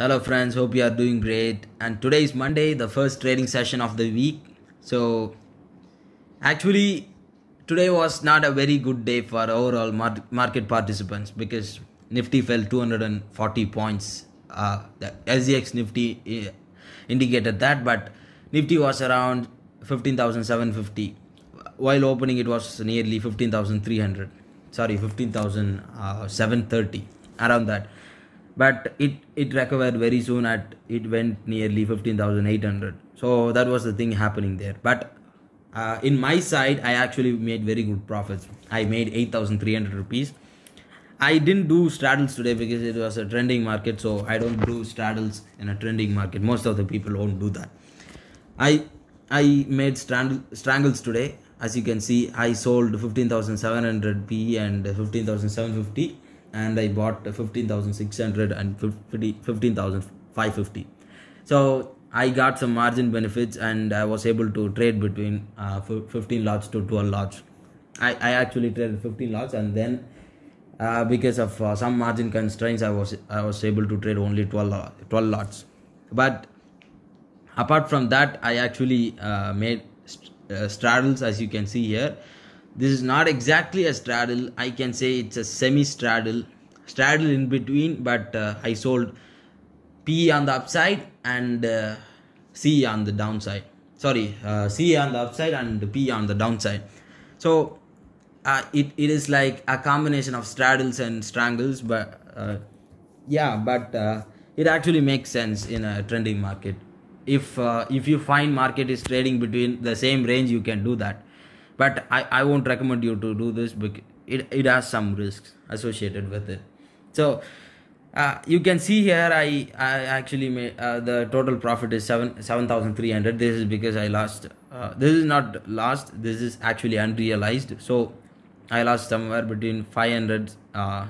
hello friends hope you are doing great and today is monday the first trading session of the week so actually today was not a very good day for overall mar market participants because nifty fell 240 points uh, the sdx nifty eh, indicated that but nifty was around 15750 while opening it was nearly 15300 sorry 15730 uh, around that but it it recovered very soon at it went nearly 15800 so that was the thing happening there but uh, in my side i actually made very good profits i made 8300 rupees i didn't do straddles today because it was a trending market so i don't do straddles in a trending market most of the people won't do that i i made strangle, strangles today as you can see i sold 15700 p and 15750 and I bought 15,600 and 15,550. So I got some margin benefits and I was able to trade between uh, 15 lots to 12 lots. I, I actually traded 15 lots and then uh, because of uh, some margin constraints I was I was able to trade only 12, 12 lots. But apart from that I actually uh, made st- uh, straddles as you can see here this is not exactly a straddle. I can say it's a semi straddle, straddle in between, but uh, I sold P on the upside and uh, C on the downside. Sorry, uh, C on the upside and P on the downside. So uh, it, it is like a combination of straddles and strangles, but uh, yeah, but uh, it actually makes sense in a trending market if uh, if you find market is trading between the same range you can do that but I, I won't recommend you to do this because it, it has some risks associated with it so uh, you can see here I, I actually made uh, the total profit is 7 7300 this is because I lost uh, this is not lost this is actually unrealized so I lost somewhere between 500 uh,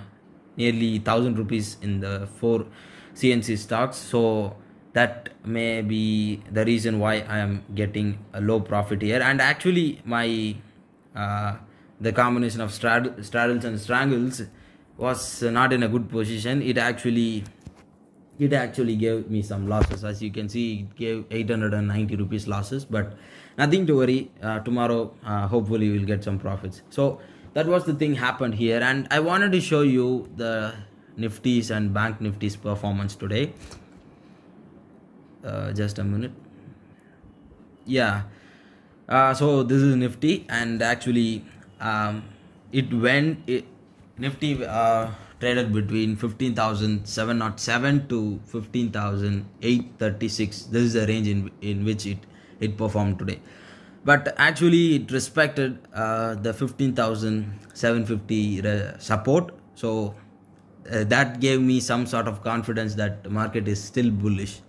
nearly 1000 rupees in the four CNC stocks so that may be the reason why I am getting a low profit here and actually my uh, the combination of straddles and strangles was not in a good position it actually it actually gave me some losses as you can see it gave 890 rupees losses but nothing to worry uh, tomorrow uh, hopefully we'll get some profits so that was the thing happened here and i wanted to show you the Nifty's and bank Nifty's performance today uh, just a minute yeah uh, so this is nifty and actually um, it went it, nifty uh, traded between 15707 to 15836 this is the range in in which it it performed today but actually it respected uh, the 15750 support so uh, that gave me some sort of confidence that market is still bullish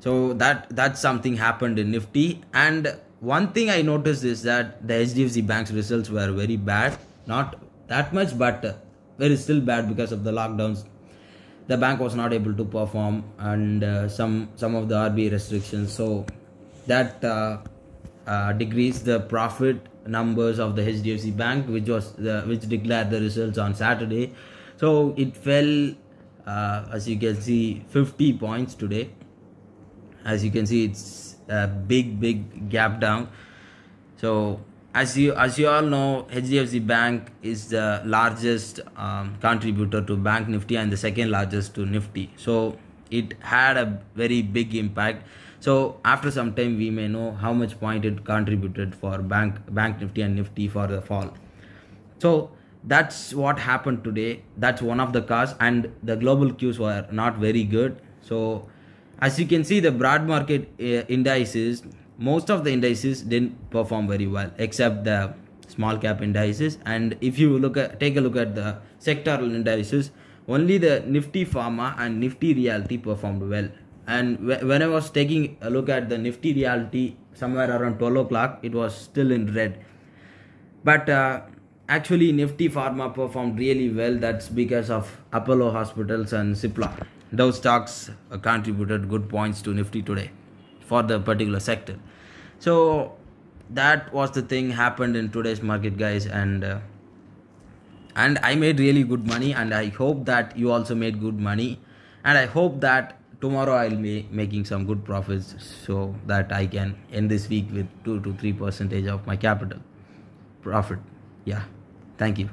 so that that something happened in nifty and one thing I noticed is that the HDFC Bank's results were very bad. Not that much, but uh, very still bad because of the lockdowns. The bank was not able to perform and uh, some some of the RBI restrictions. So that uh, uh, decreased the profit numbers of the HDFC Bank, which was the, which declared the results on Saturday. So it fell, uh, as you can see, 50 points today. As you can see, it's a big big gap down so as you as you all know hdfc bank is the largest um, contributor to bank nifty and the second largest to nifty so it had a very big impact so after some time we may know how much point it contributed for bank bank nifty and nifty for the fall so that's what happened today that's one of the cars and the global cues were not very good so as you can see the broad market eh, indices most of the indices didn't perform very well except the small cap indices and if you look at take a look at the sectoral indices only the nifty pharma and nifty reality performed well and when i was taking a look at the nifty reality somewhere around 12 o'clock it was still in red but uh, actually nifty pharma performed really well that's because of apollo hospitals and cipla those stocks contributed good points to Nifty today for the particular sector. So that was the thing happened in today's market, guys, and uh, and I made really good money, and I hope that you also made good money, and I hope that tomorrow I'll be making some good profits so that I can end this week with two to three percentage of my capital profit. Yeah, thank you.